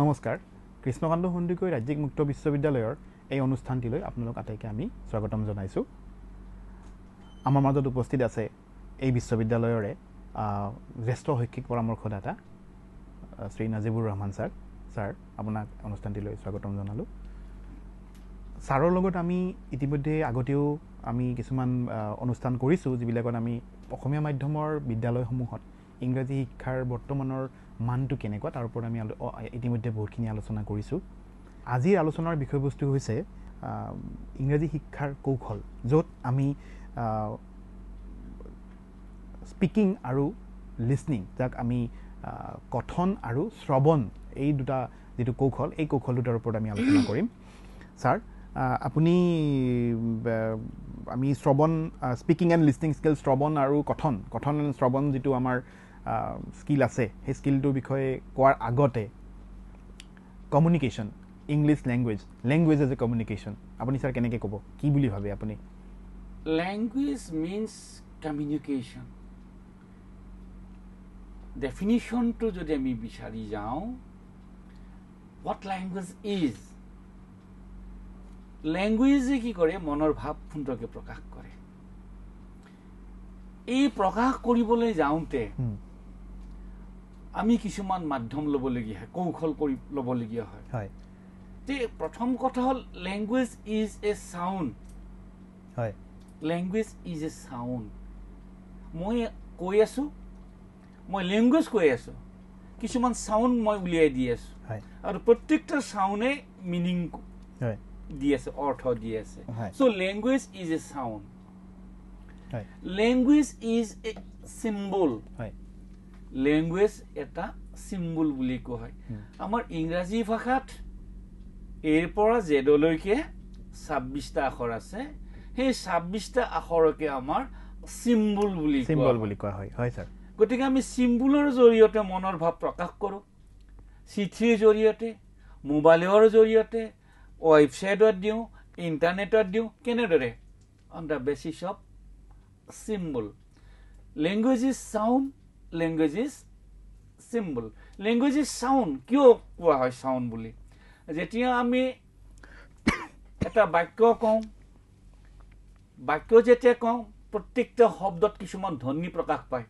নমস্কাৰ কৃষ্ণকান্ত সন্দিকৈ ৰাজ্যিক মুক্ত বিশ্ববিদ্যালয়ৰ এই অনুষ্ঠানটিলৈ আপোনালোক আটাইকে আমি স্বাগতম জনাইছোঁ আমাৰ মাজত উপস্থিত আছে এই বিশ্ববিদ্যালয়ৰে জ্যেষ্ঠ শৈক্ষিক পৰামৰ্শদাতা শ্ৰী নাজিবুৰ ৰহমান ছাৰ ছাৰ আপোনাক অনুষ্ঠানটিলৈ স্বাগতম জনালোঁ ছাৰৰ লগত আমি ইতিমধ্যে আগতেও আমি কিছুমান অনুষ্ঠান কৰিছোঁ যিবিলাকত আমি অসমীয়া মাধ্যমৰ বিদ্যালয়সমূহত ইংৰাজী শিক্ষাৰ বৰ্তমানৰ মানটো কেনেকুৱা তাৰ ওপৰত আমি ইতিমধ্যে বহুতখিনি আলোচনা কৰিছোঁ আজিৰ আলোচনাৰ বিষয়বস্তু হৈছে ইংৰাজী শিক্ষাৰ কৌশল য'ত আমি স্পিকিং আৰু লিচনিং যাক আমি কথন আৰু শ্ৰৱণ এই দুটা যিটো কৌশল এই কৌশল দুটাৰ ওপৰত আমি আলোচনা কৰিম ছাৰ আপুনি আমি শ্ৰৱণ স্পিকিং এণ্ড লিচনিং স্কিল শ্ৰৱণ আৰু কথন কথন এণ্ড শ্ৰৱণ যিটো আমাৰ স্কিল আছে সেই স্কিলটোৰ বিষয়ে কোৱাৰ আগতে communication English language language as a communication আপুনি ছাৰ কেনেকৈ ক'ব কি বুলি ভাবে আপুনি লেংগুৱেজ মিনছ কমিউনিকেশ্যন ডেফিনেশ্যনটো যদি আমি বিচাৰি যাওঁ হোৱাট লেংগুৱেজ ইজ লেংগুৱেজে কি কৰে মনৰ ভাৱ সুন্দৰকৈ প্ৰকাশ কৰে এই প্ৰকাশ কৰিবলৈ যাওঁতে আমি কিছুমান মাধ্যম ল'বলগীয়া হয় কৌশল কৰি ল'বলগীয়া হয় তে প্ৰথম কথা হ'ল লেংগুৱেজ ইজ এ চাউণ্ড হয় লেংগুৱেজ ইজ এ চাউণ্ড মই কৈ আছোঁ মই লেংগুৱেজ কৈ আছোঁ কিছুমান চাউণ্ড মই উলিয়াই দি আছোঁ আৰু প্ৰত্যেকটো চাউণ্ডে মিনিং দি আছে অৰ্থ দি আছে so' language is a sound language is a symbol হয় লেংগুৱেজ এটা চিম্বল বুলি কোৱা হয় আমাৰ ইংৰাজী ভাষাত এৰ পৰা জেদলৈকে ছাব্বিছটা আখৰ আছে সেই ছাব্বিছটা আখৰকে আমাৰ চিম্বল বুলি চিম্বল বুলি কোৱা হয় হয় ছাৰ গতিকে আমি চিম্বলৰ জৰিয়তে মনৰ ভাৱ প্ৰকাশ কৰোঁ চিঠিৰ জৰিয়তে মোবাইলৰ জৰিয়তে ৱেবছাইটত দিওঁ ইণ্টাৰনেটত দিওঁ কেনেদৰে on the basis of symbol language is sound language is symbol. Language is sound. Kyo kua hoy sound bully. Jetia ami at a bako kong bako jetia kong protector hob dot kishuman doni prokakpai.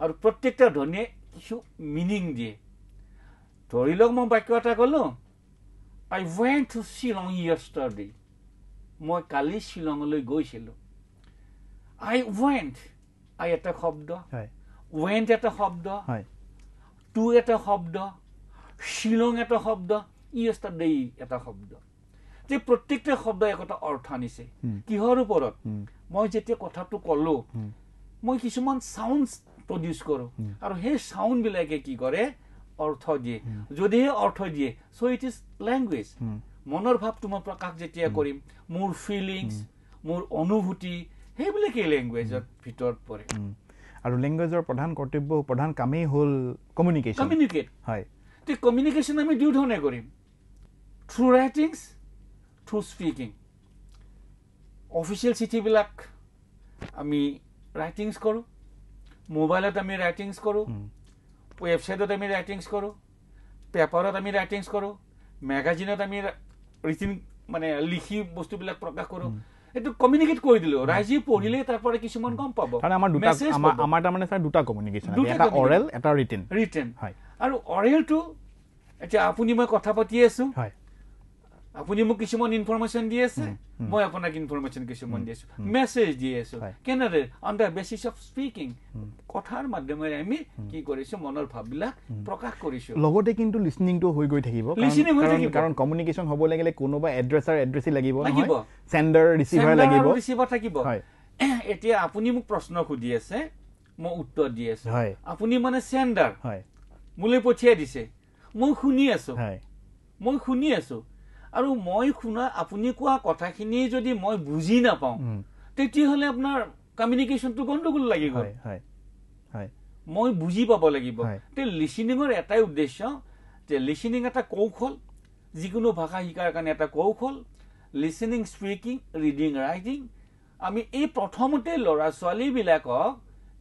Our protector doni kishu meaning de. Tori log mong bako atakolo. I went to Shillong yesterday. Moi kali Shillong lo goishilo. I went. I attack hob dot. ৱেণ্ট এটা শব্দ two এটা শব্দ শ্বিলং এটা শব্দ ই এটা দেই এটা শব্দ যে প্ৰত্যেকটো শব্দই একোটা অৰ্থ আনিছে কিহৰ ওপৰত মই যেতিয়া কথাটো কলো মই কিছুমান চাউণ্ড প্ৰডিউচ কৰোঁ আৰু সেই চাউণ্ডবিলাকে কি কৰে অৰ্থ দিয়ে যদিহে অৰ্থ দিয়ে চ' ইট ইজ লেংগুৱেজ মনৰ ভাৱটো মই প্ৰকাশ যেতিয়া কৰিম মোৰ ফিলিংছ মোৰ অনুভূতি সেইবিলাকেই লেংগুৱেজত ভিতৰত পৰে আৰু লেংগুৱেজৰ প্ৰধান কৰ্তব্য প্ৰধান কামেই হ'ল কমিউনিকেশ্যন কমিউনিকেট হয় তে কমিউনিকেশ্যন আমি দুই ধৰণে কৰিম through writings through speaking official চিঠিবিলাক আমি ৰাইটিংছ কৰোঁ মোবাইলত আমি ৰাইটিংছ কৰোঁ ৱেবছাইটত আমি ৰাইটিংছ কৰোঁ পেপাৰত আমি ৰাইটিংছ কৰোঁ মেগাজিনত আমি ৰিটিং মানে লিখি বস্তুবিলাক প্ৰকাশ কৰোঁ এইটো কমিউনিকেট কৰি দিলোঁ ৰাইজে পঢ়িলে তাৰ পৰা কিছুমান গম পাব কাৰণ আমাৰ দুটা আমাৰ আমাৰ তাৰমানে ছাৰ দুটা কমিউনিকেশ্যন এটা অৰেল এটা ৰিটেন ৰিটেন হয় আৰু অৰেলটো এতিয়া আপুনি মই কথা পাতি আছো আপুনি মোক কিছুমান ইনফৰমেশ্যন দি আছে মই আপোনাক ইনফৰমেশ্যন কিছুমান দি আছো মেছেজ দি আছো কেনেদৰে on the basis of speaking কথাৰ মাধ্যমেৰে আমি কি কৰিছো মনৰ ভাৱবিলাক প্ৰকাশ কৰিছো লগতে কিন্তু লিচনিংটো হৈ গৈ থাকিব লিচনিং হৈ থাকিব কাৰণ কমিউনিকেশ্যন হ'ব লাগিলে কোনোবা এড্ৰেছাৰ এড্ৰেছেই লাগিব লাগিব চেণ্ডাৰ ৰিচিভাৰ লাগিব ৰিচিভাৰ থাকিব এতিয়া আপুনি মোক প্ৰশ্ন সুধি আছে মই উত্তৰ দি আছো আপুনি মানে চেণ্ডাৰ হয় মোলৈ পঠিয়াই দিছে মই শুনি আছো হয় মই শুনি আছো আৰু মই শুনা আপুনি কোৱা কথাখিনি যদি মই বুজি নাপাওঁ তেতিয়াহ'লে আপোনাৰ কমিউনিকেশ্যনটো গণ্ডগোল লাগি গ'ল মই বুজি পাব লাগিব লিচিনিঙৰ এটাই উদ্দেশ্য যে লিচিনিং এটা কৌশল যিকোনো ভাষা শিকাৰ কাৰণে এটা কৌশল লিচিনিং স্পিকিং ৰিডিং ৰাইটিং আমি এই প্ৰথমতে ল'ৰা ছোৱালীবিলাকক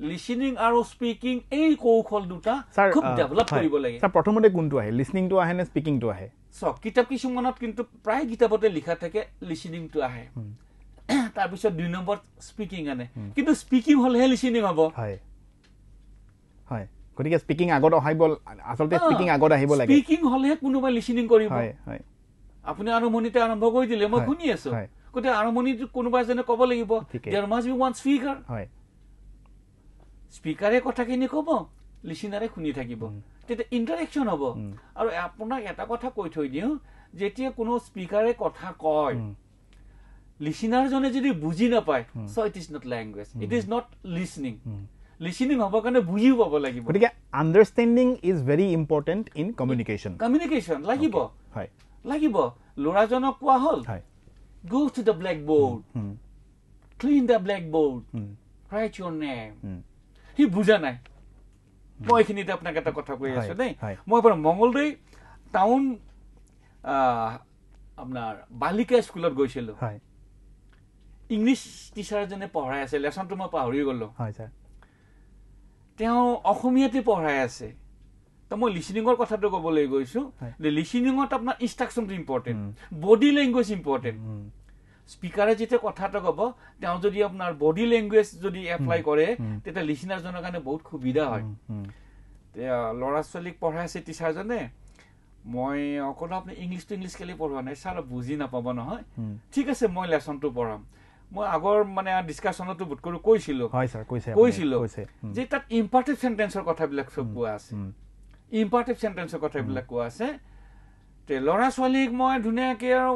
লিচনিং আৰু স্পিকিং এই কৌশল দুটা খুব ডেভেলপ কৰিব লাগে স্যাৰ প্ৰথমতে কোনটো আহে লিচনিংটো আহে নে স্পিকিংটো আহে সব কিতাব কিছুমানত কিন্তু প্ৰায় কিতাবতে লিখা থাকে লিচনিংটো আহে তাৰপিছত দুই নম্বৰ স্পিকিং আনে কিন্তু স্পিকিং হলহে লিচনিং হ'ব হয় হয় গতিকে স্পিকিং আগত অহাব আচলতে স্পিকিং আগত আহিব লাগে স্পিকিং হলহে কোনোবাই লিচনিং কৰিব হয় হয় আপুনি আৰম্ভণিতে আৰম্ভ কৰি দিলে মই শুনি আছো গতিকে আৰম্ভণিটো কোনোবা এজনে ক'ব লাগিব দেৰ মাজ বি ওৱান স্পিকাৰ হয় স্পীকাৰে কথাখিনি ক'ব লিচিনাৰে শুনি থাকিব তেতিয়া ইণ্টাৰেকশ্যন হ'ব আৰু আপোনাক এটা কথা কৈ থৈ দিওঁ যেতিয়া কোনো স্পীকাৰে কথা কয় লিচিনাৰজনে যদি বুজি নাপায় so' it is not language it is not listening listening হ'বৰ কাৰণে বুজিও পাব লাগিব গতিকে understanding is very important in communication communication লাগিব হয় লাগিব ল'ৰাজনক কোৱা হ'ল go to the blackboard clean the blackboard write your name সি বুজা নাই মই এইখিনিতে আপোনাক এটা কথা কৈ আছো দেই মই মংগলদৈ টাউন আপোনাৰ বালিকা স্কুলত গৈছিলো ইংলিছ টিচাৰ এজনে পঢ়াই আছে লেচনটো মই পাহৰি গলো হয় ছাৰ তেওঁ অসমীয়াতে পঢ়াই আছে ত মই লিচিনিঙৰ কথাটো ক'বলৈ গৈছো লিচিনিঙত আপোনাৰ ইনষ্ট্ৰাকশ্যনটো ইম্পৰ্টেণ্ট বডি লেংগুৱেজ ইম্পৰ্টেণ্ট স্পীকাৰে যেতিয়া কথাটো ক'ব তেওঁ যদি আপোনাৰ বডি লেংগুৱেজ যদি এপ্লাই কৰে তেতিয়া লিচনাৰজনৰ কাৰণে বহুত সুবিধা হয় এতিয়া ল'ৰা ছোৱালীক পঢ়াই আছে টিচাৰজনে মই অকল আপুনি ইংলিছটো ইংলিছ কেলি পঢ়োৱা নাই ছাৰ বুজি নাপাব নহয় ঠিক আছে মই লেচনটো পঢ়াম মই আগৰ মানে ডিছকাশ্যনতো বোধ কৰি কৈছিলো কৈছিলো যে তাত ইম্পাৰ্টিভ চেণ্টেঞ্চৰ কথাবিলাক চব কোৱা আছে ইম্পাৰ্টিভ চেণ্টেঞ্চৰ কথাবিলাক কোৱা আছে ল'ৰা ছোৱালীক মই ধুনীয়াকে আৰু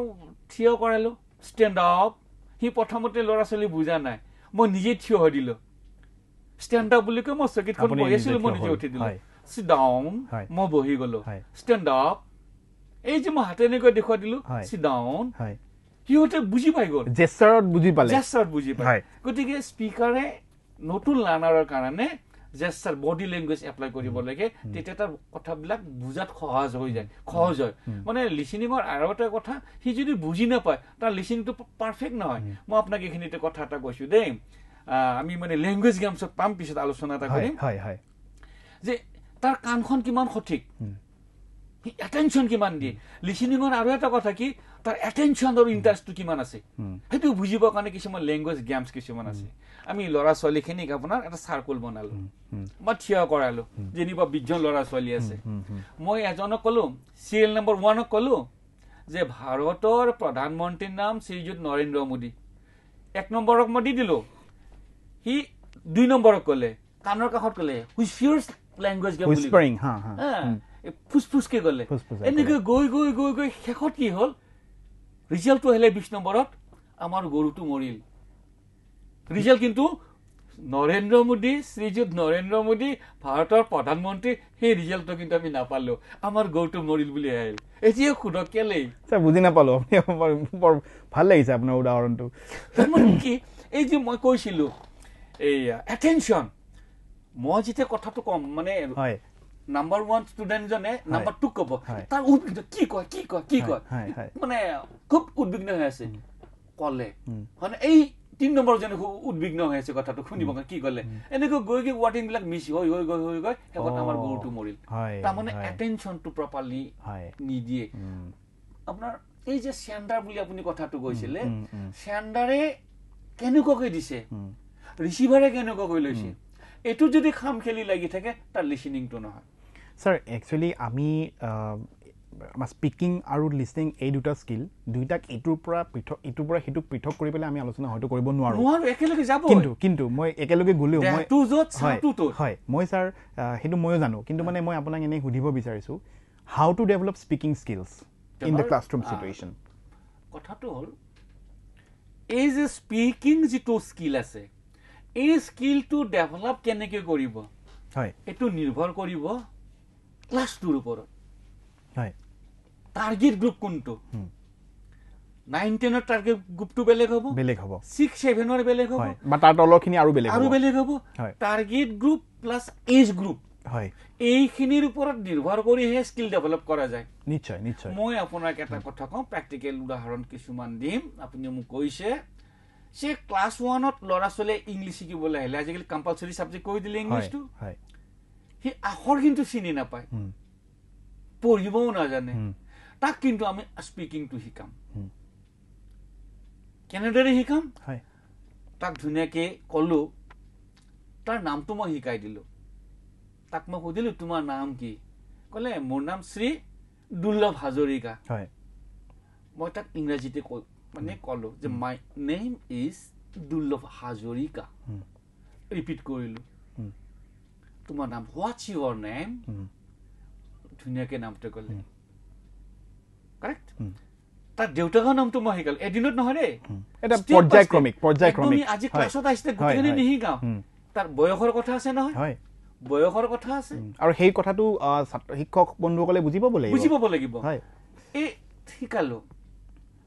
থিয় কৰালো ষ্টেণ্ড আপ সি প্ৰথমতে ল'ৰা ছোৱালী বুজা নাই মই নিজে থিয় হৈ দিলো ষ্টেণ্ড আপ বুলি কৈ মই চকীতখন বহি আছিলো মই নিজে উঠি দিলো চিট মই বহি গলো ষ্টেণ্ড আপ এই যে মই হাতে এনেকৈ দেখুৱাই দিলো চিট সিহঁতে বুজি পাই গ'ল জেষ্টাৰত বুজি পালে জেষ্টাৰত বুজি পায় গতিকে স্পীকাৰে নতুন লাৰ্ণাৰৰ কাৰণে জেষ্টাৰ বডি লেংগুৱেজ এপ্লাই কৰিব hmm. লাগে hmm. তেতিয়া তাৰ কথাবিলাক বুজাত সহজ হৈ যায় সহজ হয় hmm. মানে লিচিনিঙৰ আৰু এটা কথা সি যদি বুজি নাপায় তাৰ লিচিনিংটো পাৰফেক্ট নহয় মই আপোনাক এইখিনিতে কথা এটা কৈছো দেই আমি মানে লেংগুৱেজ গেমছত পাম পিছত আলোচনা এটা কৰিম যে তাৰ কাণখন কিমান সঠিক এটেনশ্যন কিমান দিয়ে লিচিনিঙৰ আৰু এটা কথা কি তাৰ এটেনশ্যনৰ ইণ্টাৰেষ্টটো কিমান আছে সেইটো বুজিবৰ কাৰণে কিছুমান লেংগুৱেজ গেমছ কিছুমান আছে আমি ল'ৰা ছোৱালীখিনিক আপোনাৰ এটা চাৰ্কল বনালোঁ মই থিয় কৰালোঁ যেনিবা বিছজন ল'ৰা ছোৱালী আছে মই এজনক ক'লোঁ চিৰিয়েল নম্বৰ ওৱানক ক'লোঁ যে ভাৰতৰ প্ৰধানমন্ত্ৰীৰ নাম শ্ৰীযুত নৰেন্দ্ৰ মোদী এক নম্বৰক মই দি দিলোঁ সি দুই নম্বৰক ক'লে কাণৰ কাষত ক'লে ফুচফুচকে ক'লে এনেকৈ গৈ গৈ গৈ গৈ শেষত কি হ'ল ৰিজাল্টটো আহিলে বিছ নম্বৰত আমাৰ গৰুটো মৰিল ৰিজাল্ট কিন্তু নৰেন্দ্ৰ মোদী শ্ৰীযুত নৰেন্দ্ৰ মোদী ভাৰতৰ প্ৰধানমন্ত্ৰী সেই ৰিজাল্টটো কিন্তু আমি নাপালোঁ আমাৰ গৰুটো মৰিল বুলি আহিল এতিয়া সোধক কেলেই বুজি নাপালোঁ আপুনি বৰ ভাল লাগিছে আপোনাৰ উদাহৰণটো কি এই যে মই কৈছিলোঁ এইয়া এটেনশ্যন মই যেতিয়া কথাটো ক'ম মানে হয় নাম্বাৰ ওৱান ষ্টুডেণ্টজনে নাম্বাৰ টু ক'ব তাৰ উদ্বিগ্ন কি কয় কি কয় কি কয় মানে খুব উদ্বিগ্ন হৈ আছে ক'লে মানে এই তিনি নম্বৰ জনে উদ্বিগ্ন হৈ আছে কথাটো শুনিব কি ক'লে এনেকৈ গৈ গৈ ৱাৰ্ডিং বিলাক মিছ হৈ হৈ গৈ হৈ গৈ শেষত আমাৰ গৰুটো মৰিল তাৰমানে এটেনশ্যনটো প্ৰপাৰলি নিদিয়ে আপোনাৰ এই যে চেণ্ডাৰ বুলি আপুনি কথাটো কৈছিলে চেণ্ডাৰে কেনেকুৱাকৈ দিছে ৰিচিভাৰে কেনেকুৱাকৈ লৈছে এইটো যদি খাম খেলি লাগি থাকে তাৰ লিচিনিংটো নহয় ছাৰ একচুৱেলি আমি আমাৰ স্পিকিং আৰু লিষ্টিং এই দুটা স্কিল দুইটাক ইটোৰ পৰা পৃথক ইটোৰ পৰা সিটোক পৃথক কৰি পেলাই আমি আলোচনা হয়তো কৰিব নোৱাৰো একেলগে যাব কিন্তু কিন্তু মই একেলগে গ'লেও মই হয় মই ছাৰ সেইটো ময়ো জানো কিন্তু মানে মই আপোনাক এনেই সুধিব বিচাৰিছো how to develop speaking skills in the classroom situation কথাটো হ'ল এই যে স্পিকিং যিটো স্কিল আছে এই স্কিলটো ডেভেলপ কেনেকৈ কৰিব হয় এইটো নিৰ্ভৰ কৰিব ক্লাছ টুৰ ওপৰত হয় টাৰ্গেট গ্ৰুপ কোনটো নাইন টেনৰ টাৰ্গেট গ্ৰুপটো বেলেগ মোক কৈছে ক্লাছ ওৱানত ল'ৰা ছোৱালীয়ে ইংলিছ শিকিবলৈ আহিলে দিলে ইংলিছটো সি আখৰ কিন্তু চিনি নাপায় পঢ়িবও নাজানে তাক কিন্তু আমি স্পিকিংটো শিকাম কেনেদৰে শিকাম তাক ধুনীয়াকে কলো তাৰ নামটো মই শিকাই দিলো তাক মই সুধিলো তোমাৰ নাম কি কলে মোৰ নাম শ্ৰী দুৰ্লভ হাজৰিকা মই তাক ইংৰাজীতে মানে কলো যে মাই নেম ইজ দুৰ্লভ হাজৰিকা ৰিপিট কৰিলো তোমাৰ নাম হোৱাটছ ইউৰ নেম ধুনীয়াকৈ নামটো ক'লে কাৰেক্ট তাৰ দেউতাকৰ নামটো মই শিকালো এদিনত নহয় দেই আজি ক্লাছত আহিছে গোটেইখিনি নিশিকাওঁ তাৰ বয়সৰ কথা আছে নহয় বয়সৰ কথা আছে আৰু সেই কথাটো শিক্ষক বন্ধুসকলে বুজি পাব লাগিব বুজি পাব লাগিব এই শিকালো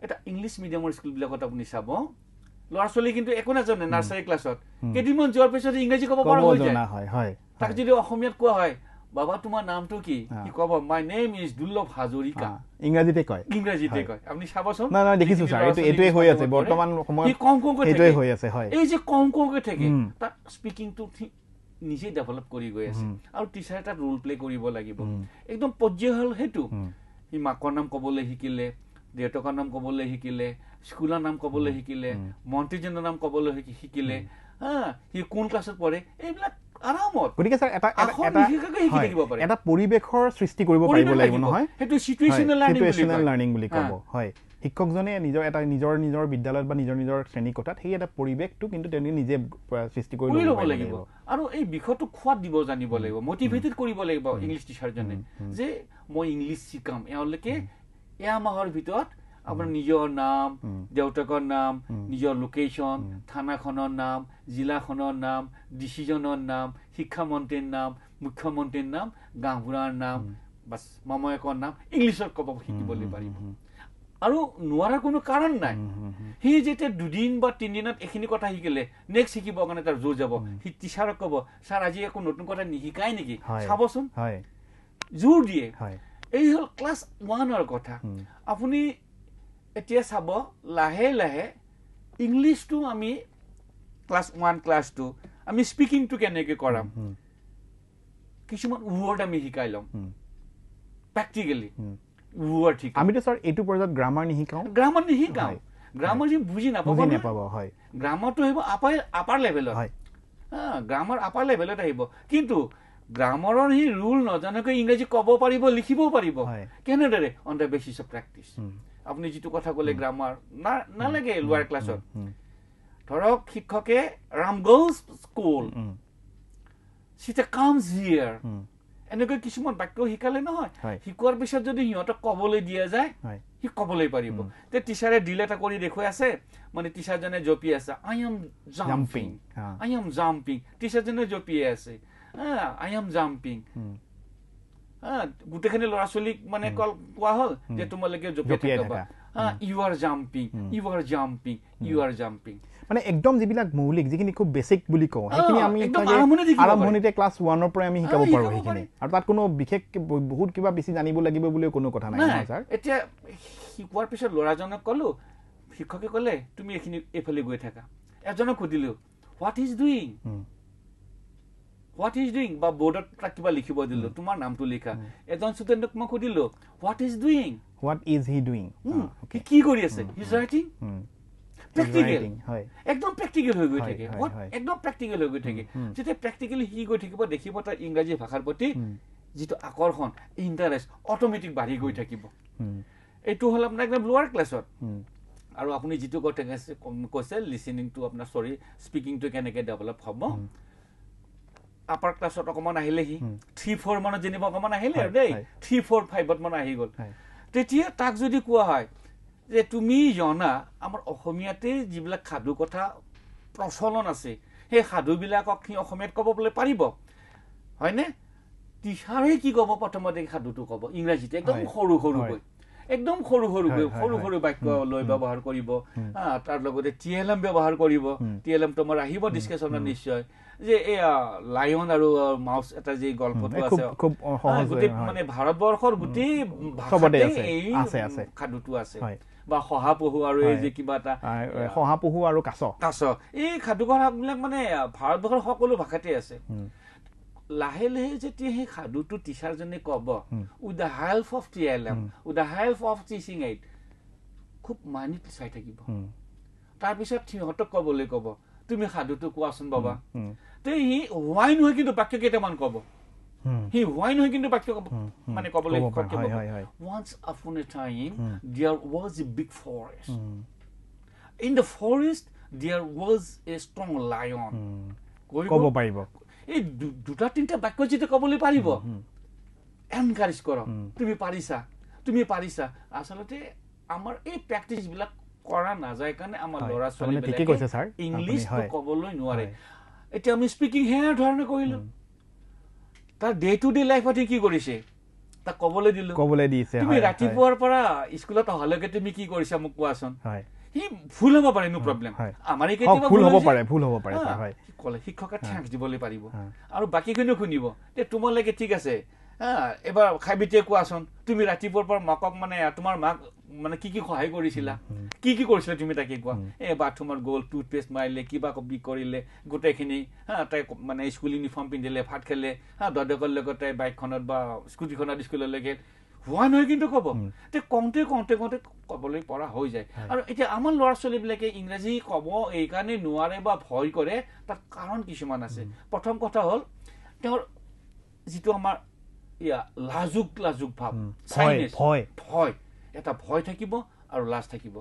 এটা ইংলিছ মিডিয়ামৰ স্কুলবিলাকত আপুনি চাব ল'ৰা ছোৱালী কিন্তু একো নাজানে নাৰ্চাৰী ক্লাছত কেইদিনমান যোৱাৰ পিছত ইংৰাজী ক'ব পৰা তাক যদি অসমীয়াত কোৱা হয় বাবা তোমাৰ নামটো কি কব মাই নেম ইজ দুৰ্লভ হাজৰিকা ইংৰাজীতে কয় ইংৰাজীতে কয় আপুনি চাবচোন নাই নাই দেখিছো ছাৰ এইটো এইটোৱে হৈ আছে বৰ্তমান সময়ত এইটোৱে হৈ আছে হয় এই যে কম কমকৈ থাকে তাক স্পিকিংটো ঠিক নিজেই ডেভেলপ কৰি গৈ আছে আৰু টিচাৰে এটা ৰোল প্লে কৰিব লাগিব একদম পৰ্যায় হ'ল সেইটো সি মাকৰ নাম ক'বলৈ শিকিলে দেউতাকৰ নাম ক'বলৈ শিকিলে স্কুলৰ নাম ক'বলৈ শিকিলে মন্ত্ৰীজনৰ নাম ক'বলৈ শিকিলে হা সি কোন ক্লাছত পঢ়ে এইবিলাক শিক্ষকজনে নিজৰ এটা নিজৰ নিজৰ বিদ্যালয়ত বা নিজৰ নিজৰ শ্ৰেণীকোঠাত সেই এটা পৰিৱেশটো কিন্তু তেওঁলোকে নিজে সৃষ্টি কৰি ল'ব লাগিব আৰু এই বিষয়টো খোৱাত দিব জানিব লাগিব মটিভেটেড কৰিব লাগিব ইংলিছ টিচাৰজনে যে মই ইংলিছ শিকাম এওঁলোকে এমাহৰ ভিতৰত আপোনাৰ নিজৰ নাম দেউতাকৰ নাম নিজৰ লোকেশ্যন থানাখনৰ নাম জিলাখনৰ নাম ডিচিজনৰ নাম শিক্ষামন্ত্ৰীৰ নাম মুখ্যমন্ত্ৰীৰ নাম গাঁওবুঢ়াৰ নাম বাছ মামায়েকৰ নাম ইংলিছত ক'ব শিকিবলৈ পাৰিব আৰু নোৱাৰাৰ কোনো কাৰণ নাই সি যেতিয়া দুদিন বা তিনিদিনত এইখিনি কথা শিকিলে নেক্সট শিকিবৰ কাৰণে তাৰ জোৰ যাব সি টিচাৰক ক'ব ছাৰ আজি একো নতুন কথা নিশিকাই নেকি চাবচোন জোৰ দিয়ে এই হ'ল ক্লাছ ওৱানৰ কথা আপুনি এতিয়া চাব লাহে লাহে ইংলিছটো আমি ক্লাছ ওৱান ক্লাছটো আমি স্পিকিংটো কেনেকে কৰাম কিছুমান ৱৰ্ড আমি শিকাই ল'ম প্ৰেক্টিকেলি ৱৰ্ড শিকাম আমিতো ছাৰ এইটো পৰ্যায়ত গ্ৰামাৰ নিশিকাওঁ গ্ৰামাৰ নিশিকাওঁ গ্ৰামাৰ যি বুজি নাপাব নাপাব হয় গ্ৰামাৰটো আহিব আপাৰ আপাৰ লেভেলত হয় গ্ৰামাৰ আপাৰ লেভেলত আহিব কিন্তু গ্ৰামাৰৰ সি ৰুল নজানাকৈ ইংৰাজী ক'ব পাৰিব লিখিবও পাৰিব কেনেদৰে on the basis of practice আপুনি যিটো কথা ক'লে গ্ৰামাৰ নালাগে লোৱাৰ ক্লাছত ধৰক শিক্ষকে ৰাম গাৰ্লছ স্কুল কাম জিয়াৰ এনেকৈ কিছুমান বাক্য শিকালে নহয় শিকোৱাৰ পিছত যদি সিহঁতক কবলৈ দিয়া যায় সি কবলৈ পাৰিব তে টিচাৰে ডিল এটা কৰি দেখুৱাই আছে মানে টিচাৰজনে জঁপি আছে I am jumping I am jumping টিচাৰজনে জঁপিয়ে আছে আই এম জাম্পিং গোটেইখিনি ল'ৰা ছোৱালীক মানে কল কোৱা হ'ল যে তোমালোকে জঁপিয়াই থাকিবা হা you are jumping you are jumping you are jumping মানে একদম যিবিলাক মৌলিক যিখিনি খুব বেচিক বুলি কওঁ সেইখিনি আমি আৰম্ভণিতে ক্লাছ ওৱানৰ পৰাই আমি শিকাব পাৰোঁ সেইখিনি আৰু তাত কোনো বিশেষ বহুত কিবা বেছি জানিব লাগিব বুলিও কোনো কথা নাই ছাৰ এতিয়া শিকোৱাৰ পিছত ল'ৰাজনক ক'লোঁ শিক্ষকে ক'লে তুমি এইখিনি এইফালে গৈ থাকা এজনক সুধিলোঁ what is doing what is doing বা বৰ্ডত তাক কিবা লিখিব দিলো তোমাৰ নামটো লিখা এজন ষ্টুডেণ্টক মই সুধিলো what is doing what is he doing কি কৰি আছে ইজ ৰাইটিং ইংৰাজী ভাষাৰ প্ৰতি যিটো আকৰ্ষণ ইণ্টাৰেষ্ট অট'মেটিক বাঢ়ি গৈ থাকিব এইটো হ'ল আপোনাৰ একদম লোৱাৰ ক্লাছত আৰু আপুনি যিটো কথা কৈছে লিচিনিংটো আপোনাৰ চৰি স্পিকিংটো কেনেকে ডেভেলপ হ'ব আপাৰ ক্লাছত অকণমান আহিলে সি থ্ৰী ফ'ৰ মানত যেনিবা অকণমান আহিলে আৰু দেই থ্ৰী ফ'ৰ ফাইভত মানে আহি গ'ল তেতিয়া তাক যদি কোৱা হয় যে তুমি জনা আমাৰ অসমীয়াতে যিবিলাক সাধু কথা প্ৰচলন আছে সেই সাধুবিলাকক সি অসমীয়াত ক'বলৈ পাৰিব হয়নে টিচাৰে কি ক'ব প্ৰথমতে সাধুটো ক'ব ইংৰাজীতে একদম সৰু সৰুকৈ একদম সৰু সৰু সৰু সৰু বাক্য লৈ ব্যৱহাৰ কৰিব তাৰ লগতে টি এল এম ব্যৱহাৰ কৰিব টি এল এম তোমাৰ আহিব ডিছকাশ্যনত নিশ্চয় যে এই লায়ন আৰু মাউছ এটা যি গল্পটো আছে গোটেই মানে ভাৰতবৰ্ষৰ গোটেই সাধুটো আছে বা শহাপহু আৰু এই যে কিবা এটা শহাপহু আৰু কাছ কাছ এই সাধুকথাবিলাক মানে ভাৰতবৰ্ষৰ সকলো ভাষাতে আছে লাহে লাহে যেতিয়া সেই সাধুটো টিচাৰজনে ক'ব with the help of T L M with the help of teaching aid খুব মানি চাই থাকিব তাৰপিছত সিহঁতক ক'বলৈ ক'ব তুমি সাধুটো কোৱাচোন বাবা তে সি হোৱাই নহয় কিন্তু বাক্য কেইটামান ক'ব সি হোৱাই নহয় কিন্তু বাক্য মানে ক'বলৈ once upon a time there was a big forest in the forest there was a strong lion এই দুটা তিনিটা বাক্য যদি ক'বলৈ পাৰিব এনকাৰেজ কৰক তুমি পাৰিছা তুমি পাৰিছা আচলতে আমাৰ এই প্ৰেক্টিচবিলাক কৰা নাযায় কাৰণে আমাৰ ল'ৰা ছোৱালীয়ে ইংলিছটো ক'বলৈ নোৱাৰে এতিয়া আমি স্পিকিং হেয়াৰ ধৰণে কৰিলোঁ তাৰ ডে টু ডে লাইফত সি কি কৰিছে তাক ক'বলৈ দিলোঁ ক'বলৈ দিছে তুমি ৰাতিপুৱাৰ পৰা স্কুলত অহালৈকে তুমি কি কৰিছা মোক কোৱাচোন হয় সি ভুল হ'ব পাৰে নো প্ৰব্লেম আমাৰ ভুল হ'ব পাৰে ভুল হ'ব পাৰে ক'লে শিক্ষকে ঠেক দিবলৈ পাৰিব আৰু বাকীখিনিও শুনিব এতিয়া তোমালৈকে ঠিক আছে এবাৰ খাই বিতিয়ে কোৱাচোন তুমি ৰাতিপুৱাৰ পৰা মাকক মানে তোমাৰ মাক মানে কি কি সহায় কৰিছিলা কি কি কৰিছিলা তুমি তাকে কোৱা এই বাথৰুমত গ'ল টুথপেষ্ট মাৰিলে কিবা কবি কৰিলে গোটেইখিনি তাই মানে স্কুল ইউনিফৰ্ম পিন্ধিলে ভাত খালে হা দদেকৰ লগত তাই বাইকখনত বা স্কুটিখনত স্কুললৈকে হোৱা নহয় কিন্তু ক'ব তে কওঁতে কওঁতে কওঁতে ক'বলৈ পৰা হৈ যায় আৰু এতিয়া আমাৰ ল'ৰা ছোৱালীবিলাকে ইংৰাজী ক'ব এইকাৰণে নোৱাৰে বা ভয় কৰে তাৰ কাৰণ কিছুমান আছে প্ৰথম কথা হ'ল তেওঁৰ যিটো আমাৰ এয়া লাজুক লাজুক ভাৱ ভয় এটা ভয় থাকিব আৰু লাজ থাকিব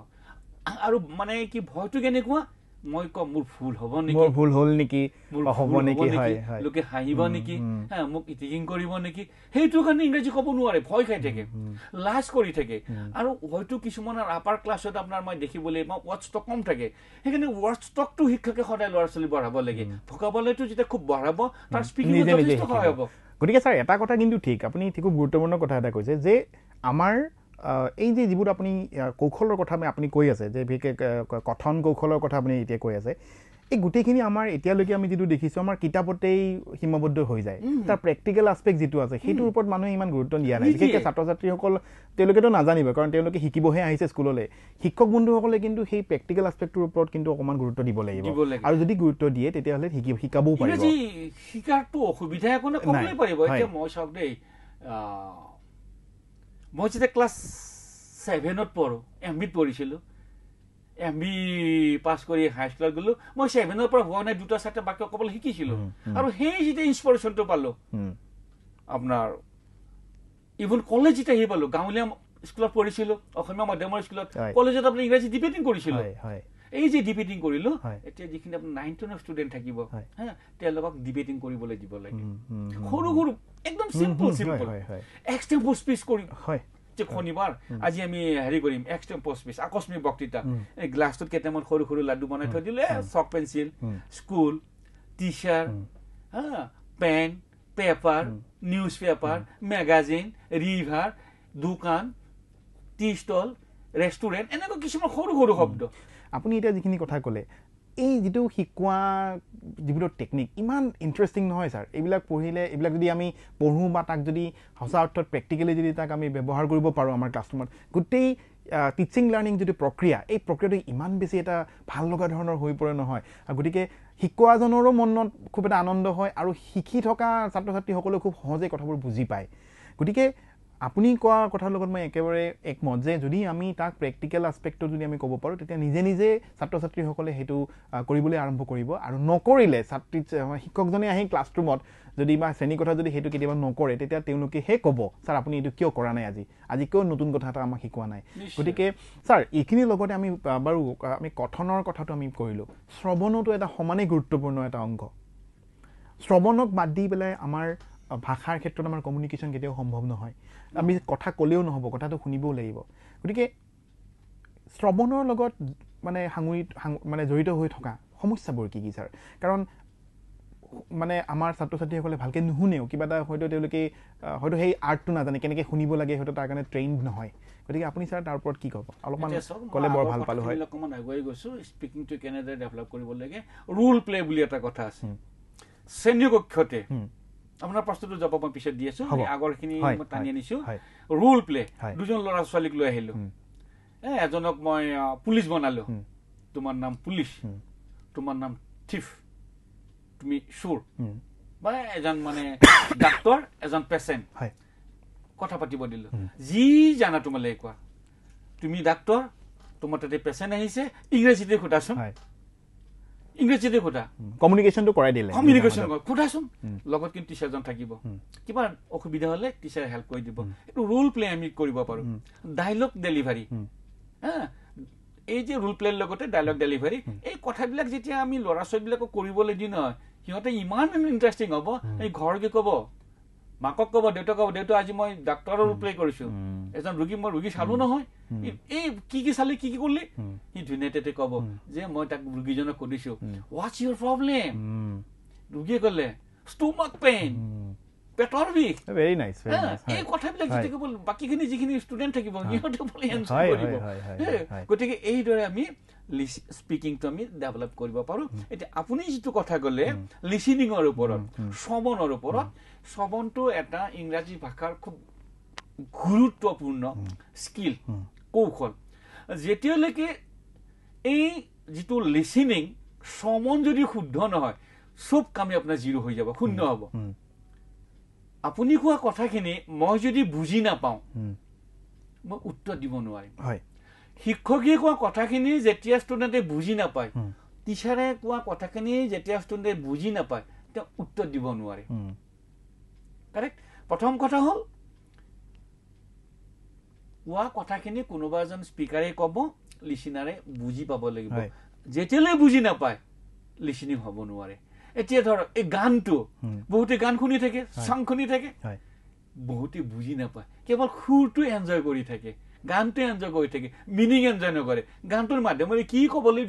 আৰু মানে কি ভয়টো কেনেকুৱা মই কওঁ মোৰ ভুল হ'ব নেকি মোৰ ভুল হ'ল নেকি হ'ব নেকি লোকে হাঁহিব নেকি হে মোক ইটিকিং কৰিব নেকি সেইটো কাৰণে ইংৰাজী ক'ব নোৱাৰে ভয় খাই থাকে লাজ কৰি থাকে আৰু হয়তো কিছুমানৰ আপাৰ ক্লাছত আপোনাৰ মই দেখিবলৈ মই ৱাৰ্ড ষ্টক কম থাকে সেইকাৰণে ৱাৰ্ড ষ্টকটো শিক্ষকে সদায় ল'ৰা ছোৱালী বঢ়াব লাগে ভকাবলৈটো যেতিয়া খুব বঢ়াব তাৰ স্পিকিং যথেষ্ট সহায় হ'ব গতিকে ছাৰ এটা কথা কিন্তু ঠিক আপুনি ঠিক গুৰুত্বপূৰ্ণ কথা এটা কৈছে যে আমাৰ এই যে যিবোৰ আপুনি কৌশলৰ কথা আপুনি কৈ আছে যে বিশেষকৈ কথন কৌশলৰ কথা আপুনি এতিয়া কৈ আছে এই গোটেইখিনি আমাৰ এতিয়ালৈকে আমি যিটো দেখিছোঁ আমাৰ কিতাপতেই সীমাবদ্ধ হৈ যায় তাৰ প্ৰেক্টিকেল আছপেক্ট যিটো আছে সেইটোৰ ওপৰত মানুহে ইমান গুৰুত্ব দিয়া নাই বিশেষকৈ ছাত্ৰ ছাত্ৰীসকল তেওঁলোকেতো নাজানিব কাৰণ তেওঁলোকে শিকিবহে আহিছে স্কুললৈ শিক্ষক বন্ধুসকলে কিন্তু সেই প্ৰেক্টিকেল আছপেক্টটোৰ ওপৰত কিন্তু অকণমান গুৰুত্ব দিব লাগিব আৰু যদি গুৰুত্ব দিয়ে তেতিয়াহ'লে শিকাবও পাৰিব শিকাটো অসুবিধা মই যেতিয়া ক্লাছ ছেভেনত পঢ়োঁ এম বিত পঢ়িছিলোঁ এম বি পাছ কৰি হাইস্কুলত গ'লো মই ছেভেনৰ পৰা হোৱা নাই দুটা চাৰিটা বাক্য ক'বলৈ শিকিছিলো আৰু সেই যেতিয়া ইনস্পিৰেশ্যনটো পালো আপোনাৰ ইভন কলেজ যেতিয়া আহি পালো গাঁৱলীয়া স্কুলত পঢ়িছিলো অসমীয়া মাধ্যমৰ স্কুলত কলেজত আপুনি ইংৰাজী ডিবেটিং কৰিছিলো এই যে ডিবেটিং কৰিলো এতিয়া যিখিনি আপোনাৰ নাইন টেনৰ ষ্টুডেণ্ট থাকিব হা তেওঁলোকক ডিবেটিং কৰিবলৈ দিব লাগে সৰু সৰু একদম চিম্পল চিম্পল এক্সট্ৰেম্প স্পীচ কৰিম হয় যে শনিবাৰ আজি আমি হেৰি কৰিম এক্সট্ৰেম্প স্পীচ আকস্মিক বক্তৃতা এই গ্লাছটোত কেইটামান সৰু সৰু লাডু বনাই থৈ দিলে chalk pencil school T chart হা pen paper newspaper magazine river দোকান টি ষ্টল ৰেষ্টুৰেণ্ট এনেকুৱা কিছুমান সৰু সৰু শব্দ আপুনি এতিয়া যিখিনি কথা ক'লে এই যিটো শিকোৱা যিবোৰ টেকনিক ইমান ইণ্টাৰেষ্টিং নহয় ছাৰ এইবিলাক পঢ়িলে এইবিলাক যদি আমি পঢ়োঁ বা তাক যদি সঁচা অৰ্থত প্ৰেক্টিকেলি যদি তাক আমি ব্যৱহাৰ কৰিব পাৰোঁ আমাৰ ক্লাছৰুমত গোটেই টিচিং লাৰ্ণিং যিটো প্ৰক্ৰিয়া এই প্ৰক্ৰিয়াটো ইমান বেছি এটা ভাল লগা ধৰণৰ হৈ পৰে নহয় আৰু গতিকে শিকোৱাজনৰো মনত খুব এটা আনন্দ হয় আৰু শিকি থকা ছাত্ৰ ছাত্ৰীসকলেও খুব সহজে কথাবোৰ বুজি পায় গতিকে আপুনি কোৱা কথাৰ লগত মই একেবাৰে একমত যে যদি আমি তাক প্ৰেক্টিকেল আছপেক্টত যদি আমি ক'ব পাৰোঁ তেতিয়া নিজে নিজে ছাত্ৰ ছাত্ৰীসকলে সেইটো কৰিবলৈ আৰম্ভ কৰিব আৰু নকৰিলে ছাত্ৰী শিক্ষকজনে আহি ক্লাছৰুমত যদি বা কথা যদি সেইটো কেতিয়াবা নকৰে তেতিয়া তেওঁলোকে সেই ক'ব ছাৰ আপুনি এইটো কিয় কৰা নাই আজি আজি কিয় নতুন কথা এটা আমাক শিকোৱা নাই গতিকে ছাৰ এইখিনিৰ লগতে আমি বাৰু আমি কথনৰ কথাটো আমি কৰিলোঁ শ্ৰৱণতো এটা সমানেই গুৰুত্বপূৰ্ণ এটা অংগ শ্ৰৱণক বাদ দি পেলাই আমাৰ ভাষাৰ ক্ষেত্ৰত আমাৰ কমিউনিকেশ্যন কেতিয়াও সম্ভৱ নহয় আমি কথা ক'লেও নহ'ব কথাটো শুনিবও লাগিব গতিকে শ্ৰৱণৰ লগত মানে সাঙুৰি মানে জড়িত হৈ থকা সমস্যাবোৰ কি কি ছাৰ কাৰণ মানে আমাৰ ছাত্ৰ ছাত্ৰীসকলে ভালকে নুশুনেও কিবা এটা হয়তো তেওঁলোকে হয়তো সেই আৰ্টটো নাজানে কেনেকৈ শুনিব লাগে হয়তো তাৰ কাৰণে ট্ৰেইন নহয় গতিকে আপুনি ছাৰ তাৰ ওপৰত কি ক'ব অলপমান ক'লে বৰ ভাল পালোঁ হয় অকণমান আগুৱাই গৈছোঁ স্পিকিংটো কেনেদৰে ডেভেলপ কৰিব লাগে ৰোল প্লে বুলি এটা কথা আছে শ্ৰেণীকক্ষতে আপোনাৰ প্ৰশ্নটো যাব মই পিছত দি আছো আগৰখিনি মই টানি আনিছো ৰোল প্লে দুজন ল'ৰা ছোৱালীক লৈ আহিলো এ এজনক মই পুলিচ বনালো তোমাৰ নাম পুলিচ তোমাৰ নাম থিফ তুমি চোৰ বা এজন মানে ডাক্তৰ এজন পেচেণ্ট কথা পাতিব দিলো যি জানা তোমালৈ কোৱা তুমি ডাক্তৰ তোমাৰ তাতে পেচেণ্ট আহিছে ইংৰাজীতে সোধাচোন ইংৰাজীতে সোধা কমিউনিকেশ্যনটো কৰাই দিলে কমিউনিকেশ্যন সোধাচোন লগত কিন্তু টিচাৰজন থাকিব কিবা অসুবিধা হ'লে টিচাৰে হেল্প কৰি দিব এইটো ৰোল প্লে আমি কৰিব পাৰোঁ ডাইলগ ডেলিভাৰী এই যে ৰোল প্লেৰ লগতে ডাইলগ ডেলিভাৰী এই কথাবিলাক যেতিয়া আমি ল'ৰা ছোৱালীবিলাকক কৰিবলৈ দি নহয় সিহঁতে ইমান ইণ্টাৰেষ্টিং হ'ব এই ঘৰ ক'ব মাকক ক'ব দেউতাক ক'ব দেউতা আজি মই ডাক্তৰৰ ৰূপ প্লে' কৰিছোঁ এজন ৰোগী মই ৰোগী চালোঁ নহয় এই কি কি চালি কি কি কৰিলি সি ধুনীয়া তেতিয়া ক'ব যে মই তাক ৰোগীজনক সুধিছো ৱাটছ ইয়ৰ প্ৰব্লেম ৰোগীয়ে ক'লে ষ্টমাক পেইন ডেভেলপ কৰিব পাৰো এতিয়া আপুনি যিটো কথা কলে লিচিনিঙৰ ওপৰত শ্ৰৱণৰ ওপৰত শ্ৰৱণটো এটা ইংৰাজী ভাষাৰ খুব গুৰুত্বপূৰ্ণ স্কিল কৌশল যেতিয়ালৈকে এই যিটো লিচিনিং শ্ৰমণ যদি শুদ্ধ নহয় চব কামেই আপোনাৰ জিৰ' হৈ যাব শূন্য হ'ব আপুনি কোৱা কথাখিনি মই যদি বুজি নাপাওঁ মই উত্তৰ দিব নোৱাৰিম হয় শিক্ষকে কোৱা কথাখিনি যেতিয়া ষ্টুডেণ্টে বুজি নাপায় টিচাৰে কোৱা কথাখিনি যেতিয়া ষ্টুডেণ্টে বুজি নাপায় তেওঁ উত্তৰ দিব নোৱাৰে কাৰেক্ট প্ৰথম কথা হ'ল কোৱা কথাখিনি কোনোবা এজন স্পীকাৰে ক'ব লিচিনাৰে বুজি পাব লাগিব যেতিয়ালৈ বুজি নাপায় লিচিনি হ'ব নোৱাৰে এতিয়া ধৰক এই গানটো বহুতে গান শুনি থাকে চাং শুনি থাকে বহুতে বুজি নাপায় কেৱল সুৰটো এনজয় কৰি থাকে গানটো এনজয় কৰি থাকে মিনিং এনজয় নকৰে গানটোৰ মাধ্যমেৰে কি ক'বলৈ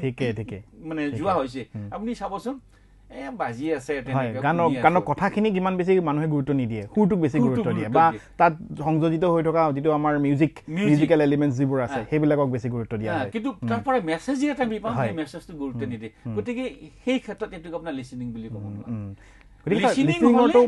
মানে যোৱা হৈছে আপুনি চাবচোন বাজি আছে কাৰণ কথাখিনিক ইমান বেছি মানুহে গুৰুত্ব নিদিয়ে সুৰটোক বেছি গুৰুত্ব দিয়ে বা তাত সংযোজিত হৈ থকা যিটো আমাৰ মিউজিক মিউজিকেল এলিমেণ্ট যিবোৰ আছে সেইবিলাকক বেছি গুৰুত্ব দিয়া কিন্তু তাৰ পৰা মেছেজ এটা বিপাওঁ মেছেজটো গুৰুত্ব নিদিয়ে গতিকে সেই ক্ষেত্ৰত এইটোক আপোনাৰ লিচিনিং বুলি ক'ব নিজৰ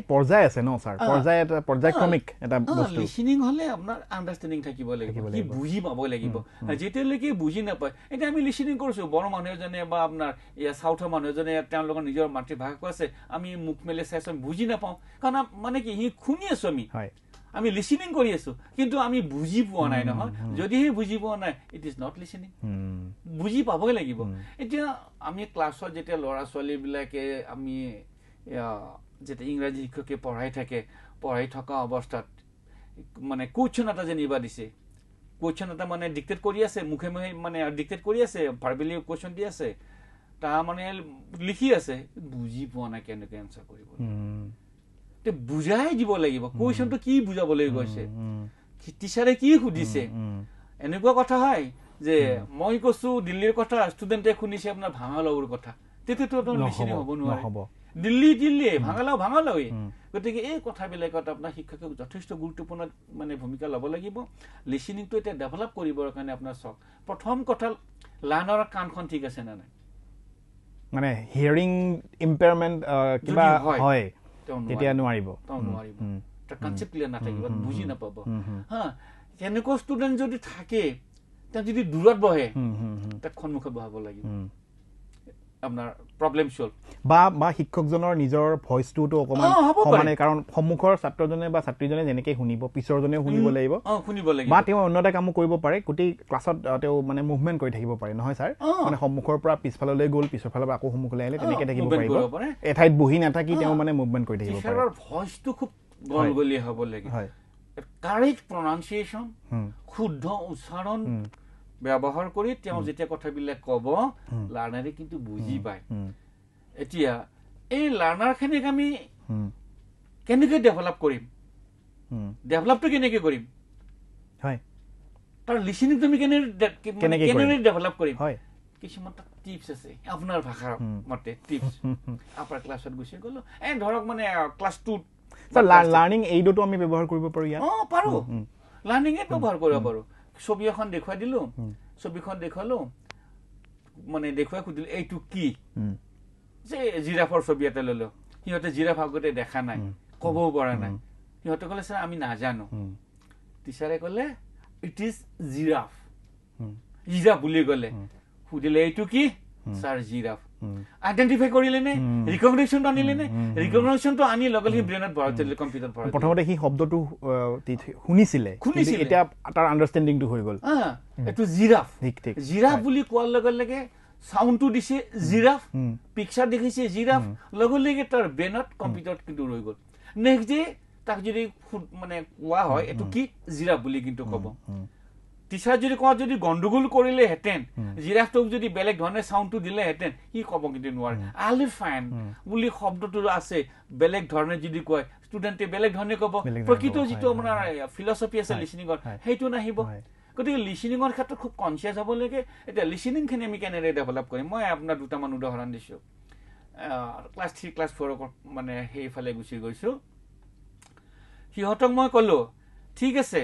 মাতৃভাষাকো আছে আমি মুখ মেলি চাইছো আমি বুজি নাপাওঁ কাৰণ মানে কি সি শুনি আছো আমি আমি লিচিনিং কৰি আছো কিন্তু আমি বুজি পোৱা নাই নহয় যদিহে বুজি পোৱা নাই ইট ইজ নট লিচিনিং বুজি পাবই লাগিব এতিয়া আমি ক্লাছত যেতিয়া লৰা ছোৱালীবিলাকে আমি যেতিয়া ইংৰাজী শিক্ষকে পঢ়াই থাকে পঢ়াই থকা অৱস্থাত মানে কুৱেশ্যন এটা জানিবা দিছে কুৱেশ্যন এটা মানে ডিক্টেট কৰি আছে মুখে মুখে মানে ডিক্টেট কৰি আছে ভাৰ্বেলি কুৱেশ্যন দি আছে তাৰমানে লিখি আছে বুজি পোৱা নাই কেনেকৈ এনচাৰ কৰিব বুজাই দিব লাগিব কুৱেশ্যনটো কি বুজাবলৈ গৈছে টিচাৰে কি সুধিছে এনেকুৱা কথা হয় যে মই কৈছো দিল্লীৰ কথা ষ্টুডেণ্টে শুনিছে আপোনাৰ ভাঙা লগৰ কথা তেতিয়াতো লিখি হ'ব নোৱাৰে দিল্লী দিল্লীয়ে ভাঙালাও ভাঙালাওয়ে গতিকে এই কথাবিলাকত আপনার শিক্ষকে যথেষ্ট গুরুত্বপূর্ণ মানে ভূমিকা লব লাগিব লিসিনিংটো এটা ডেভেলপ করবর কারণে আপনার চক প্রথম কথা লানর কানখন ঠিক আছে না নাই মানে হিয়ারিং ইম্পেয়ারমেন্ট কিবা হয় তেতিয়া নোৱাৰিব তেতিয়া কনসেপ্ট ক্লিয়াৰ না থাকিব যদি থাকে তেওঁ যদি দূৰত বহে তাক সন্মুখত বহাব লাগিব বা বা শিক্ষকজনৰ নিজৰ ভইচটোতো অকণমান সমানে কাৰণ সন্মুখৰ ছাত্ৰজনে বা ছাত্ৰীজনে যেনেকৈ শুনিব পিছৰজনেও শুনিব লাগিব বা তেওঁ অন্য এটা কামো কৰিব পাৰে গোটেই ক্লাছত তেওঁ মানে মুভমেণ্ট কৰি থাকিব পাৰে নহয় ছাৰ মানে সন্মুখৰ পৰা পিছফাললৈ গ'ল পিছৰ ফালৰ পৰা আকৌ সন্মুখলৈ আহিলে তেনেকৈ থাকিব পাৰিব এঠাইত বহি নাথাকি তেওঁ মানে মুভমেণ্ট কৰি থাকিব পাৰে খুব শুদ্ধ উচ্চাৰণ ব্যৱহাৰ কৰি তেওঁ যেতিয়া কথাবিলাক ক'ব লাৰ্ণাৰে কিন্তু বুজি পায় এতিয়া এই লাৰ্ণাৰখিনিক আমি কেনেকৈ ডেভেলপ কৰিম ডেভেলপটো কেনেকৈ কৰিম হয় তাৰ লিচিনিংটো আমি কেনেদৰে ডেভেলপ কৰিম হয় কিছুমান তাত টিপছ আছে আপোনাৰ ভাষাৰ মতে টিপছ আপাৰ ক্লাছত গুচি গ'লো এই ধৰক মানে ক্লাছ টুত লাৰ্ণিং এইডটো আমি ব্যৱহাৰ কৰিব পাৰোঁ অঁ পাৰোঁ লাৰ্ণিঙে ব্যৱহাৰ কৰিব পাৰোঁ ছবি এখন দেখুৱাই দিলো ছবিখন দেখুৱালো মানে দেখুৱাই সুধিলো এইটো কি যে জিৰাফৰ ছবি এটা ললো সিহঁতে জিৰাফ আগতে দেখা নাই কবও পৰা নাই সিহঁতে ক'লে ছাৰ আমি নাজানো টিচাৰে ক'লে ইট ইজ জিৰাফ জিৰাফ বুলি ক'লে সুধিলে এইটো কি ছাৰ জিৰাফ আইডেন্টিফাই কৰিলেনে ৰিকগনেশ্যনটো আনিলেনে ৰিকগনেশ্যনটো আনি লগে লগে ব্ৰেইনত ভৰাইছিল কম্পিউটাৰ পৰা প্ৰথমতে সি শব্দটো শুনিছিলে শুনিছিল এতিয়া তাৰ আণ্ডাৰষ্টেণ্ডিংটো হৈ গ'ল এইটো জিৰাফ ঠিক ঠিক জিৰাফ বুলি কোৱাৰ লগে লগে চাউণ্ডটো দিছে জিৰাফ পিকচাৰ দেখিছে জিৰাফ লগে লগে তাৰ ব্ৰেইনত কম্পিউটাৰত কিন্তু ৰৈ গ'ল নেক্সট ডে তাক যদি মানে কোৱা হয় এইটো কি জিৰাফ বুলি কিন্তু ক'ব টিচাৰ যদি কোৱা যদি গণ্ডগোল কৰিলেহেঁতেন জিৰাফটোক যদি বেলেগ ধৰণে চাউণ্ডটো দিলেহেঁতেন সি ক'ব কিন্তু নোৱাৰে আলিফেন বুলি শব্দটো আছে বেলেগ ধৰণে যদি কয় ষ্টুডেণ্টে বেলেগ ধৰণে ক'ব প্ৰকৃত যিটো আপোনাৰ ফিলচফি আছে লিচিনিঙৰ সেইটো নাহিব গতিকে লিচিনিঙৰ ক্ষেত্ৰত খুব কনচিয়াছ হ'ব লাগে এতিয়া লিচিনিংখিনি আমি কেনেদৰে ডেভেলপ কৰিম মই আপোনাৰ দুটামান উদাহৰণ দিছো ক্লাছ থ্ৰী ক্লাছ ফ'ৰক মানে সেইফালে গুচি গৈছো সিহঁতক মই ক'লো ঠিক আছে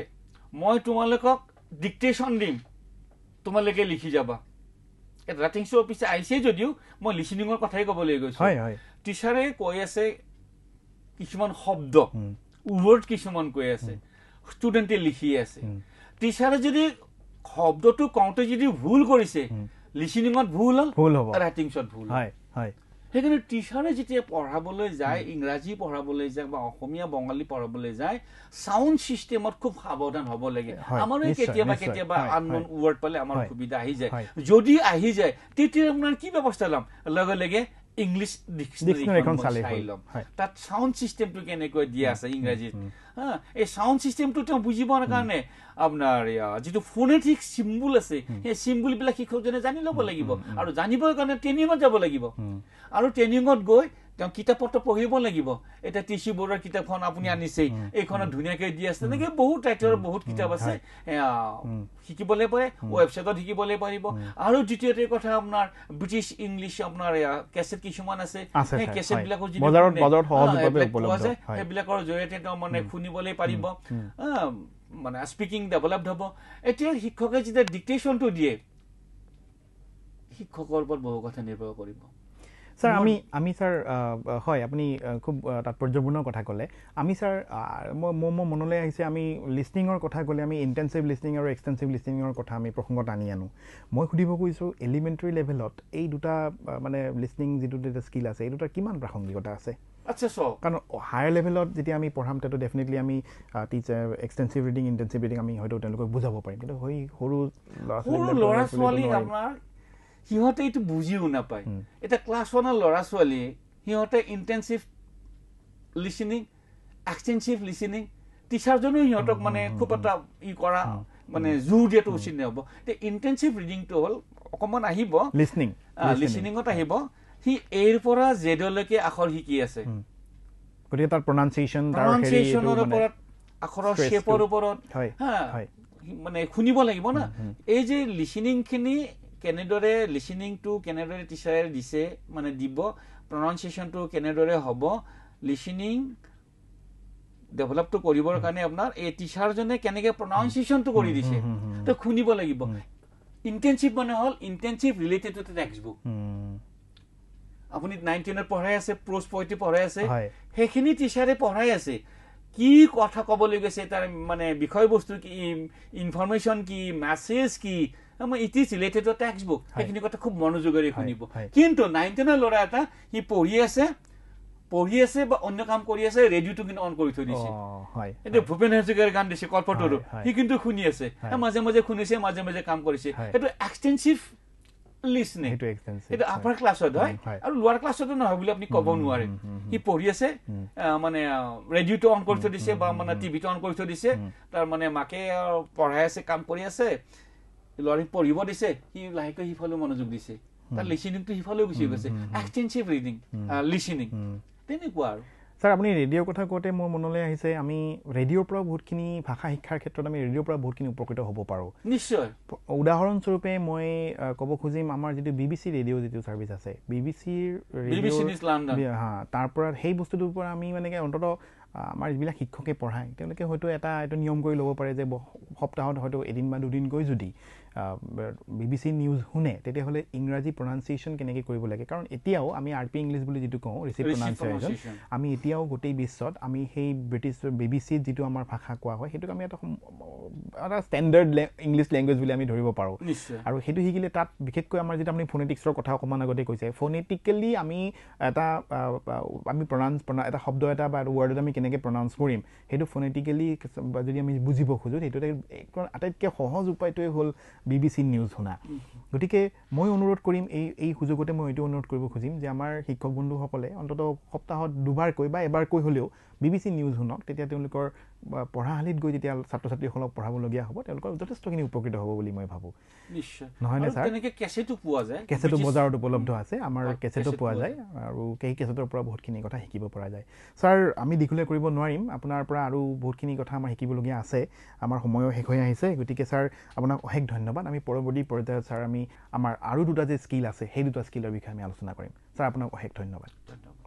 মই তোমালোকক ডিকটেশ্যন দিম তোমালোকে লিখি যাবা ৰাতি অফিচে আহিছে যদিও মই লিচেনিঙৰ কথাই কবলৈ গৈছো টিচাৰে কৈ আছে কিছুমান শব্দ ৱৰ্ড কিছুমান কৈ আছে ষ্টুডেণ্টে লিখি আছে টিচাৰে যদি শব্দটো কওঁতে যদি ভুল কৰিছে লিচেনিঙত ভুল হ'ল ৰাইটিংছত ভুল হয় হয় সেইকাৰণে টিচাৰে যেতিয়া পঢ়াবলৈ যায় ইংৰাজী পঢ়াবলৈ যায় বা অসমীয়া বঙালী পঢ়াবলৈ যায় চাউণ্ড ছিষ্টেমত খুব সাৱধান হ'ব লাগে আমাৰো কেতিয়াবা কেতিয়াবা আনমান ৱৰ্ড পালে আমাৰ সুবিধা আহি যায় যদি আহি যায় তেতিয়া আপোনাৰ কি ব্যৱস্থা ল'ম লগে লগে ইংলিছ ডিকচনেৰীখন চাই ল'ম তাত চাউণ্ড চিষ্টেমটো কেনেকৈ দিয়া আছে ইংৰাজীত হা এই চাউণ্ড চিষ্টেমটো তেওঁ বুজিবৰ কাৰণে আপোনাৰ যিটো ফোনেটিক চিম্বুল আছে সেই চিম্বুলবিলাক শিক্ষকজনে জানি ল'ব লাগিব আৰু জানিবৰ কাৰণে ট্ৰেইনিঙত যাব লাগিব আৰু ট্ৰেইনিঙত গৈ তেওঁ কিতাপ পত্ৰ পঢ়িব লাগিব এতিয়া টি চি বৰুৱাৰ কিতাপখন আপুনি আনিছেই এইখনত ধুনীয়াকৈ দি আছে তেনেকৈ বহুত টাইটেলৰ বহুত কিতাপ আছে শিকিবলৈ পাৰে ৱেবছাইটত শিকিবলৈ পাৰিব আৰু দ্বিতীয়তে কথা আপোনাৰ ব্ৰিটিছ ইংলিছ আপোনাৰ কেছেট কিছুমান আছে সেই কেছেটবিলাকো পোৱা যায় সেইবিলাকৰ জৰিয়তে তেওঁ মানে শুনিবলৈ পাৰিব মানে স্পিকিং ডেভেলপড হ'ব এতিয়া শিক্ষকে যেতিয়া ডিকটেশ্যনটো দিয়ে শিক্ষকৰ ওপৰত বহু কথা নিৰ্ভৰ কৰিব ছাৰ আমি আমি ছাৰ হয় আপুনি খুব তাৎপৰ্যপূৰ্ণ কথা ক'লে আমি ছাৰ মই মই মনলৈ আহিছে আমি লিষ্টিঙৰ কথা ক'লে আমি ইণ্টেনচিভ লিষ্টিং আৰু এক্সটেনচিভ লিষ্টিঙৰ কথা আমি প্ৰসংগত আনি আনো মই সুধিব খুজিছোঁ এলিমেণ্টাৰী লেভেলত এই দুটা মানে লিষ্টিং যিটো এটা স্কিল আছে এই দুটা কিমান প্ৰাসংগিকতা আছে আচ্ছা চাওক কাৰণ হায়াৰ লেভেলত যেতিয়া আমি পঢ়াম তাতো ডেফিনেটলি আমি teacher extensive reading intensive reading আমি হয়তো তেওঁলোকক বুজাব পাৰিম কিন্তু সেই সৰু ল'ৰা ছোৱালী আপোনাৰ সিহঁতে এইটো বুজিও নাপায় এতিয়া ক্লাছ ওৱানৰ ল'ৰা ছোৱালীয়ে সিহঁতে ইণ্টেনচিভ লিচিনিং এক্সটেনচিভ লিচিনিং টিচাৰজনেও সিহঁতক মানে খুব এটা ই কৰা মানে জোৰ দিয়াটো উচিত নহ'ব এতিয়া ইণ্টেনচিভ ৰিডিংটো হ'ল অকণমান আহিব লিচনিং লিচনিঙত আহিব সি এৰ পৰা জেদলৈকে আখৰ শিকি আছে আখৰৰ ওপৰত মানে শুনিব লাগিব না এই যে লিচনিংখিনি কেনেদৰে লিচেনিংটো কেনেদৰে টিচাৰে দিছে মানে দিব প্ৰনাউন সেচনটো কেনেদৰে হ'ব লিচেনিং ডেভেলপটো কৰিবৰ কাৰণে আপোনাৰ এই টিচাৰজনে কেনেকৈ প্ৰনাউন সেচনটো কৰি দিছে তো শুনিব লাগিব ইণ্টেনশ্বিপ মানে হ'ল internship related to the textbook আপুনি নাইন টেনত পঢ়াই আছে প্ৰ'জ পইট্ৰি পঢ়াই আছে সেইখিনি টিচাৰে পঢ়াই আছে কি কথা ক'বলৈ গৈছে তাৰ মানে বিষয়বস্তু কি ইনফৰ্মেশ্যন কি মেছেজ কি আমাৰ it is related to textbook সেইখিনি কথা খুব মনোযোগেৰে শুনিব কিন্তু নাইনটেনৰ ল'ৰা এটা সি পঢ়ি আছে পঢ়ি আছে বা অন্য কাম কৰি আছে ৰেডিঅ'টো কিন্তু অন কৰি থৈ দিছে এতিয়া ভূপেন হাজৰিকাৰ গান দিছে কল্পটৰো সি কিন্তু শুনি আছে মাজে মাজে শুনিছে মাজে মাজে কাম কৰিছে সেইটো এক্সটেঞ্চিভ মানে ৰেডিঅ'টো অন কৰি থৈ দিছে বা মানে টিভিটো অন কৰি থৈ দিছে তাৰ মানে মাকে পঢ়াই আছে কাম কৰি আছে ল'ৰাখিনি পঢ়িব দিছে সি লাহেকৈ সিফালেও মনোযোগ দিছে তাৰ লিচিনিংটো সিফালেও গুচি গৈছে এক্সটেনচিভ ৰিডিং লিচিনিং তেনেকুৱা আৰু ছাৰ আপুনি ৰেডিঅ'ৰ কথা কওঁতে মোৰ মনলৈ আহিছে আমি ৰেডিঅ'ৰ পৰা বহুতখিনি ভাষা শিক্ষাৰ ক্ষেত্ৰত আমি ৰেডিঅ'ৰ পৰা বহুতখিনি উপকৃত হ'ব পাৰোঁ নিশ্চয় উদাহৰণস্বৰূপে মই ক'ব খুজিম আমাৰ যিটো বি বি চি ৰেডিঅ' যিটো ছাৰ্ভিচ আছে বি বি চিৰ হা তাৰ পৰা সেই বস্তুটোৰ পৰা আমি মানে অন্ততঃ আমাৰ যিবিলাক শিক্ষকে পঢ়ায় তেওঁলোকে হয়তো এটা এইটো নিয়ম কৰি ল'ব পাৰে যে সপ্তাহত হয়তো এদিন বা দুদিনকৈ যদি বিবিচি নিউজ শুনে তেতিয়াহ'লে ইংৰাজী প্ৰনাউঞ্চিয়েশ্যন কেনেকৈ কৰিব লাগে কাৰণ এতিয়াও আমি আৰ পি ইংলিছ বুলি যিটো কওঁ ৰিচিভ প্ৰনাউঞ্চিয়েশ্যন আমি এতিয়াও গোটেই বিশ্বত আমি সেই ব্ৰিটিছ বিবিচিত যিটো আমাৰ ভাষা কোৱা হয় সেইটোক আমি এটা এটা ষ্টেণ্ডাৰ্ড ইংলিছ লেংগুৱেজ বুলি আমি ধৰিব পাৰোঁ আৰু সেইটো শিকিলে তাত বিশেষকৈ আমাৰ যেতিয়া আমি ফোনেটিক্সৰ কথা অকণমান আগতে কৈছে ফোনেটিকেলি আমি এটা আমি প্ৰনাউঞ্চ এটা শব্দ এটা বা ৱৰ্ডত আমি কেনেকৈ প্ৰনাউঞ্চ কৰিম সেইটো ফোনেটিকেলি যদি আমি বুজিব খোজোঁ সেইটো আটাইতকৈ সহজ উপায়টোৱে হ'ল বি বি চি নিউজ শুনা গতিকে মই অনুৰোধ কৰিম এই এই সুযোগতে মই এইটো অনুৰোধ কৰিব খুজিম যে আমাৰ শিক্ষক বন্ধুসকলে অন্ততঃ সপ্তাহত দুবাৰকৈ বা এবাৰকৈ হ'লেও বি বি চি নিউজ শুনক তেতিয়া তেওঁলোকৰ পঢ়াশালীত গৈ যেতিয়া ছাত্ৰ ছাত্ৰীসকলক পঢ়াবলগীয়া হ'ব তেওঁলোকৰ যথেষ্টখিনি উপকৃত হ'ব বুলি মই ভাবোঁ নিশ্চয় নহয় নহয় ছাৰটো পোৱা যায় কেছেটো বজাৰত উপলব্ধ আছে আমাৰ কেছেটো পোৱা যায় আৰু সেই কেচেটৰ পৰা বহুতখিনি কথা শিকিব পৰা যায় ছাৰ আমি দীঘলীয়া কৰিব নোৱাৰিম আপোনাৰ পৰা আৰু বহুতখিনি কথা আমাৰ শিকিবলগীয়া আছে আমাৰ সময়ো শেষ হৈ আহিছে গতিকে ছাৰ আপোনাক অশেষ ধন্যবাদ আমি পৰৱৰ্তী পৰ্যায়ত ছাৰ আমি আমাৰ আৰু দুটা যে স্কিল আছে সেই দুটা স্কিলৰ বিষয়ে আমি আলোচনা কৰিম ছাৰ আপোনাক অশেষ ধন্যবাদ ধন্যবাদ